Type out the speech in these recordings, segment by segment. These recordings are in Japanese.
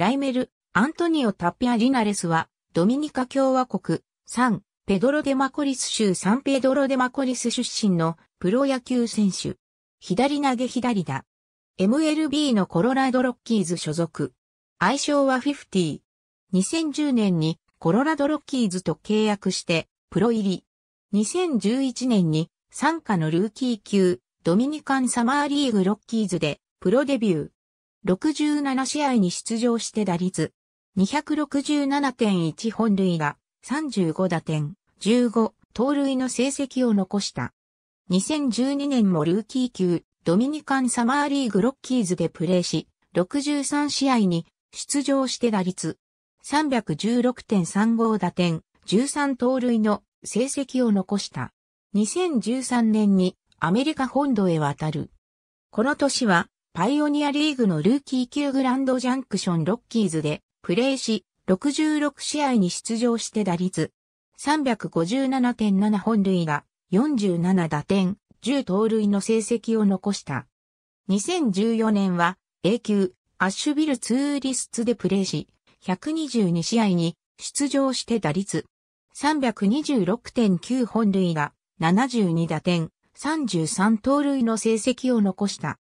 ライメル、アントニオ・タッピア・リナレスは、ドミニカ共和国、サン、ペドロ・デ・マコリス州サンペドロ・デ・マコリス出身のプロ野球選手。左投げ左だ。MLB のコロラドロッキーズ所属。愛称は50。2010年にコロラドロッキーズと契約してプロ入り。2011年に参加のルーキー級ドミニカンサマーリーグロッキーズでプロデビュー。67試合に出場して打率、267.1本塁打、35打点、15盗塁の成績を残した。2012年もルーキー級、ドミニカンサマーリーグロッキーズでプレーし、63試合に出場して打率、316.35打点、13盗塁の成績を残した。2013年にアメリカ本土へ渡る。この年はパイオニアリーグのルーキー級グランドジャンクションロッキーズでプレーし、66試合に出場して打率357.7本塁打、47打点、10盗塁の成績を残した。2014年は A 級アッシュビルツーリスツでプレーし、122試合に出場して打率326.9本塁打、72打点、33盗塁の成績を残した。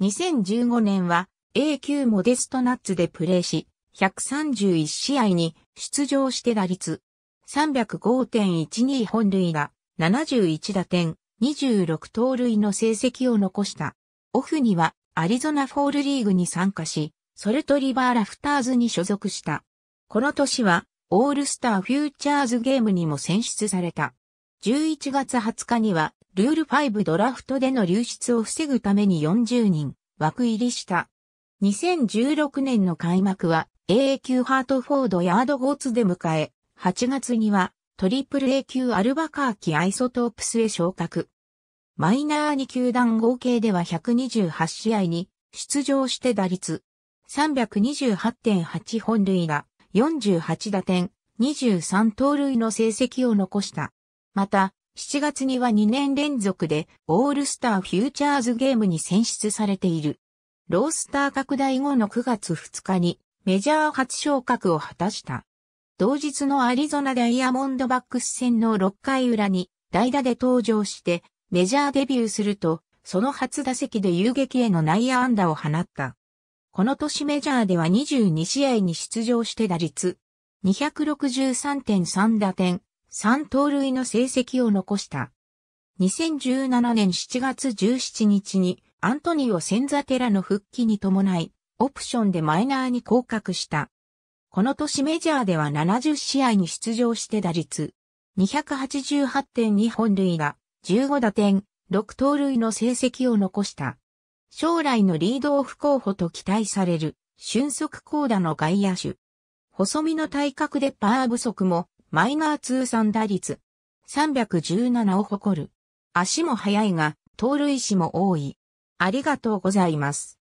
2015年は A 級モデストナッツでプレーし、131試合に出場して打率305.12本塁打、71打点、26盗塁の成績を残した。オフにはアリゾナフォールリーグに参加し、ソルトリバーラフターズに所属した。この年はオールスターフューチャーズゲームにも選出された。11月20日にはルール5ドラフトでの流出を防ぐために40人枠入りした。2016年の開幕は AA 級ハートフォードヤードゴーツで迎え、8月にはトリプル A 級アルバカーキアイソトープスへ昇格。マイナー2球団合計では128試合に出場して打率328.8本塁打、48打点、23盗塁の成績を残した。また、7月には2年連続でオールスターフューチャーズゲームに選出されている。ロースター拡大後の9月2日にメジャー初昇格を果たした。同日のアリゾナダイヤモンドバックス戦の6回裏に代打で登場してメジャーデビューすると、その初打席で遊撃への内野安打を放った。この年メジャーでは22試合に出場して打率263.3打点3盗塁の成績を残した。2017年7月17日にアントニオ・センザテラの復帰に伴い、オプションでマイナーに降格した。この年メジャーでは70試合に出場して打率、288.2本塁打、15打点、6盗塁の成績を残した。将来のリードオフ候補と期待される、俊足高打の外野手。細身の体格でパワー不足もマイナー通算打率317を誇る。足も速いが、盗塁死も多い。ありがとうございます。